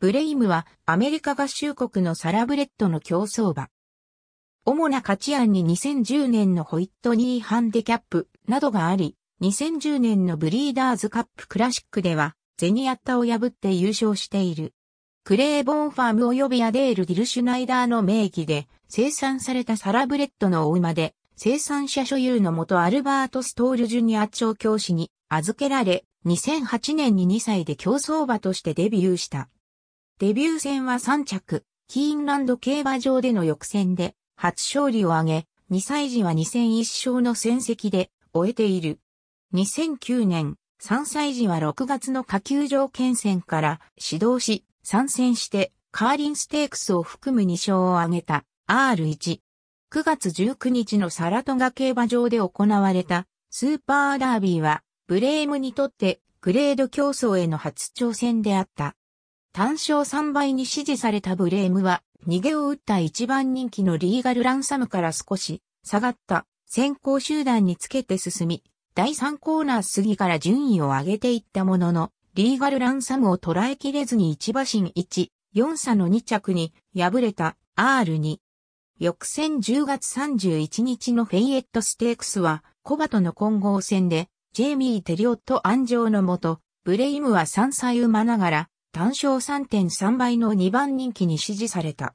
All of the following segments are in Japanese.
ブレイムはアメリカ合衆国のサラブレッドの競争馬。主な価値案に2010年のホイットニーハンデキャップなどがあり、2010年のブリーダーズカップクラシックでは、ゼニアッタを破って優勝している。クレーボンファーム及びアデール・ディルシュナイダーの名義で生産されたサラブレッドのお馬で、生産者所有の元アルバート・ストール・ジュニア長教師に預けられ、2008年に2歳で競争馬としてデビューした。デビュー戦は3着、キーンランド競馬場での翌戦で初勝利を挙げ、2歳児は2戦1勝の戦績で終えている。2009年、3歳児は6月の下級条件戦から指導し、参戦してカーリンステークスを含む2勝を挙げた R1。9月19日のサラトガ競馬場で行われたスーパーダービーはブレームにとってグレード競争への初挑戦であった。単勝3倍に支持されたブレームは、逃げを打った一番人気のリーガルランサムから少し下がった先行集団につけて進み、第3コーナー過ぎから順位を上げていったものの、リーガルランサムを捉えきれずに1馬身1、4差の2着に敗れた R2。翌戦10月31日のフェイエットステークスは、コバとの混合戦で、ジェイミー・テリオット安城のもと、ブレイムは3歳馬ながら、単勝3.3倍の2番人気に支持された。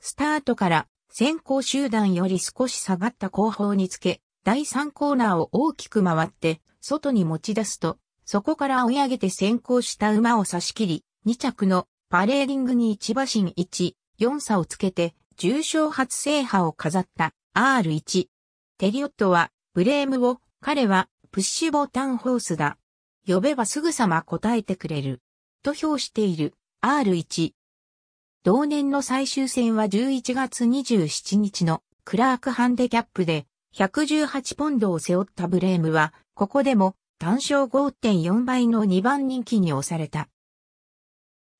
スタートから先行集団より少し下がった後方につけ、第3コーナーを大きく回って外に持ち出すと、そこから追い上げて先行した馬を差し切り、2着のパレーリングに1馬身1、4差をつけて、重賞初制覇を飾った R1。テリオットは、ブレームを、彼は、プッシュボタンホースだ。呼べばすぐさま答えてくれる。と評している R1。同年の最終戦は11月27日のクラークハンデキャップで118ポンドを背負ったブレームは、ここでも単勝5.4倍の2番人気に押された。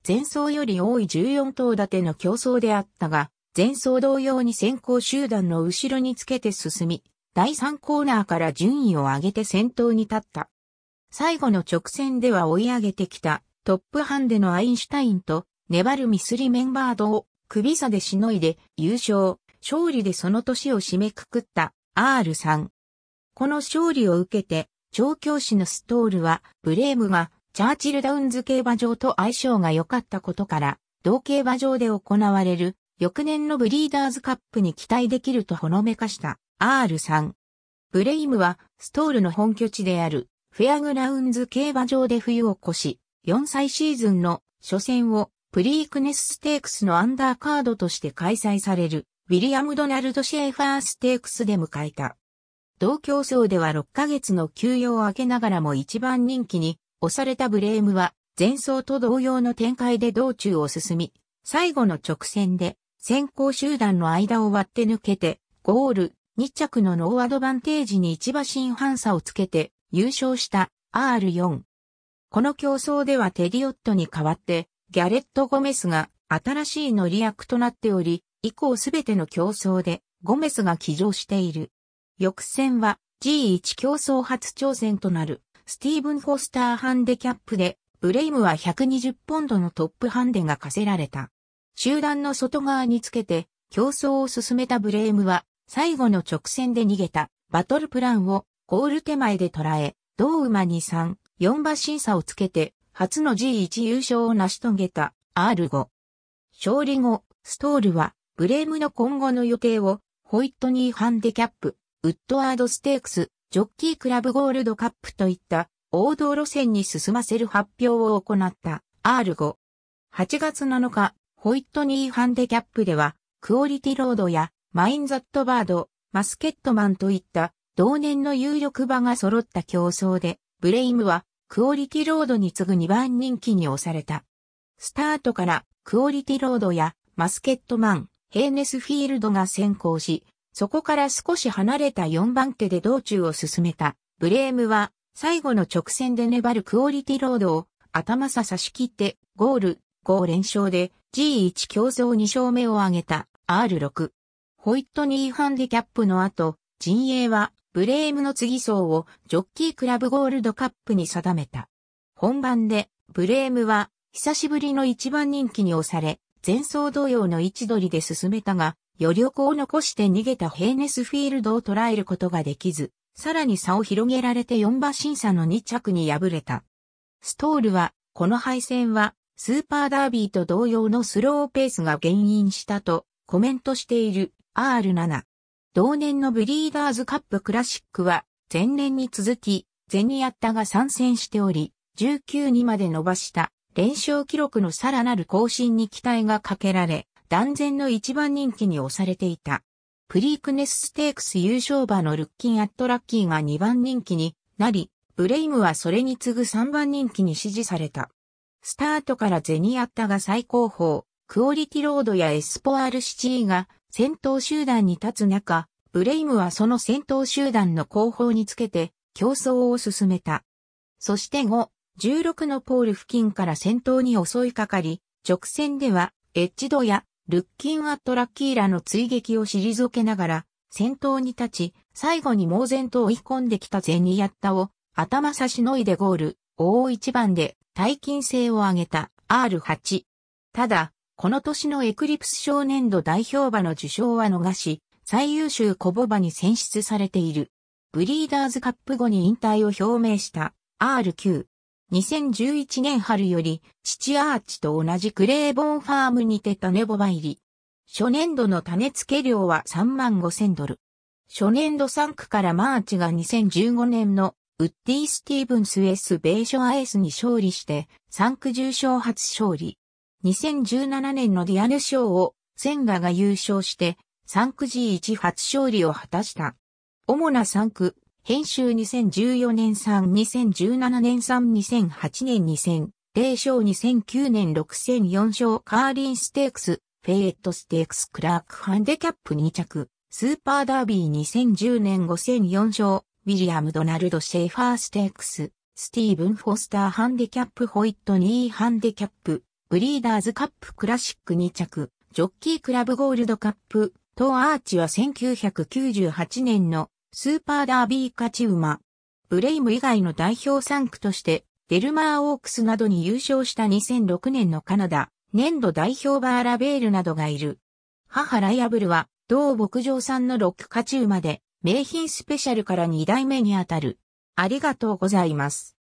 前走より多い14頭立ての競争であったが、前走同様に先行集団の後ろにつけて進み、第3コーナーから順位を上げて先頭に立った。最後の直線では追い上げてきたトップハンデのアインシュタインと粘るミスリメンバードを首差でしのいで優勝、勝利でその年を締めくくった R さん。この勝利を受けて、調教師のストールは、ブレームがチャーチルダウンズ競馬場と相性が良かったことから、同競馬場で行われる翌年のブリーダーズカップに期待できるとほのめかした R さん。ブレイムはストールの本拠地であるフェアグラウンズ競馬場で冬を越し、4歳シーズンの初戦をプリークネスステークスのアンダーカードとして開催されるウィリアム・ドナルド・シェーファーステークスで迎えた。同競争では6ヶ月の休養を明けながらも一番人気に押されたブレームは前走と同様の展開で道中を進み、最後の直線で先行集団の間を割って抜けてゴール日着のノーアドバンテージに一馬身反差をつけて優勝した R4 この競争ではテディオットに代わって、ギャレット・ゴメスが新しい乗り役となっており、以降すべての競争でゴメスが騎乗している。翌戦は G1 競争初挑戦となるスティーブン・フォスターハンデキャップで、ブレイムは120ポンドのトップハンデが課せられた。集団の外側につけて競争を進めたブレイムは最後の直線で逃げたバトルプランをゴール手前で捉え、同馬に3、4馬審査をつけて、初の G1 優勝を成し遂げた R5。勝利後、ストールは、ブレームの今後の予定を、ホイットニーハンデキャップ、ウッドワードステークス、ジョッキークラブゴールドカップといった王道路線に進ませる発表を行った R5。8月7日、ホイットニーハンデキャップでは、クオリティロードやマインザットバード、マスケットマンといった同年の有力馬が揃った競争で、ブレイムはクオリティロードに次ぐ2番人気に押された。スタートからクオリティロードやマスケットマン、ヘーネスフィールドが先行し、そこから少し離れた4番手で道中を進めた。ブレームは最後の直線で粘るクオリティロードを頭さ差し切ってゴール5連勝で G1 競争2勝目を挙げた R6。ホイットニーハンディキャップの後、陣営はブレームの次走をジョッキークラブゴールドカップに定めた。本番で、ブレームは、久しぶりの一番人気に押され、前走同様の位置取りで進めたが、余力を残して逃げたヘイネスフィールドを捉えることができず、さらに差を広げられて4馬審査の2着に敗れた。ストールは、この敗戦は、スーパーダービーと同様のスローペースが原因したと、コメントしている R7。同年のブリーダーズカップクラシックは、前年に続き、ゼニアッタが参戦しており、19にまで伸ばした連勝記録のさらなる更新に期待がかけられ、断然の一番人気に押されていた。プリークネスステークス優勝馬のルッキンアットラッキーが2番人気になり、ブレイムはそれに次ぐ3番人気に支持された。スタートからゼニアッタが最高峰、クオリティロードやエスポアールシチーが先頭集団に立つ中、ブレイムはその先頭集団の後方につけて競争を進めた。そして後、16のポール付近から先頭に襲いかかり、直線ではエッジドやルッキンアットラッキーラの追撃を退けながら、先頭に立ち、最後に猛然と追い込んできたゼニヤッタを頭差しのいでゴール、大一番で大金星を上げた R8。ただ、この年のエクリプス少年度代表馬の受賞は逃し、最優秀コボ馬に選出されている。ブリーダーズカップ後に引退を表明した RQ。2011年春より、父アーチと同じクレーボンファームにて種ボバ入り。初年度の種付け料は3万5千ドル。初年度3区からマーチが2015年のウッディ・スティーブンス・エス・ベーショア・エスに勝利して、3区重賞初勝利。2017年のディアネ賞を千賀が優勝して3区 G1 初勝利を果たした。主な3区、編集2014年3、2017年3、2008年2000、勝2009年6004勝カーリンステークス、フェイエットステークスクラークハンデキャップ2着、スーパーダービー2010年5004勝、ウィリアム・ドナルド・シェーファー・ステークス、スティーブン・フォスター・ハンデキャップ・ホイットニー・ハンデキャップ、ブリーダーズカップクラシック2着、ジョッキークラブゴールドカップ、ーアーチは1998年のスーパーダービー勝ち馬。ブレイム以外の代表3区として、デルマーオークスなどに優勝した2006年のカナダ、年度代表バーラベールなどがいる。母ライアブルは、同牧場産の6勝ち馬で、名品スペシャルから2代目にあたる。ありがとうございます。